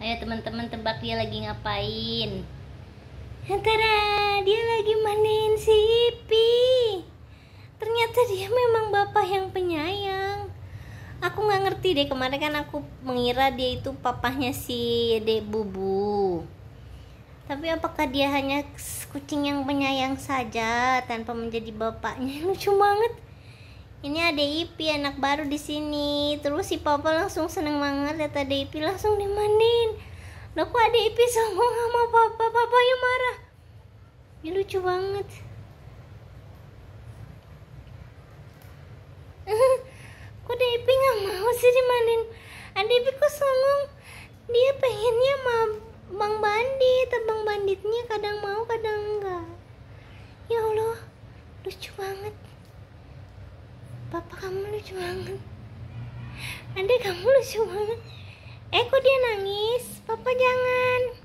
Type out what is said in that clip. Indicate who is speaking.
Speaker 1: Ayo teman-teman tebak dia lagi ngapain
Speaker 2: ya, Tara, dia lagi manein si Ipi Ternyata dia memang bapak yang penyayang Aku gak ngerti deh, kemarin kan aku mengira dia itu papahnya si Dek Bubu tapi apakah dia hanya kucing yang penyayang saja tanpa menjadi bapaknya lucu banget ini ada Ipi anak baru di sini terus si papa langsung seneng banget lihat ada Ipi langsung dimandiin lo kok ada Ipi sama sama papa Papa ya marah ini lucu banget kok ada Ipi nggak mau sih dimandiin ada Ipi kok songong dia pengennya sama bang bandit bang banditnya kadang mau kadang enggak ya Allah lucu banget papa kamu lucu banget adek kamu lucu banget eh kok dia nangis papa jangan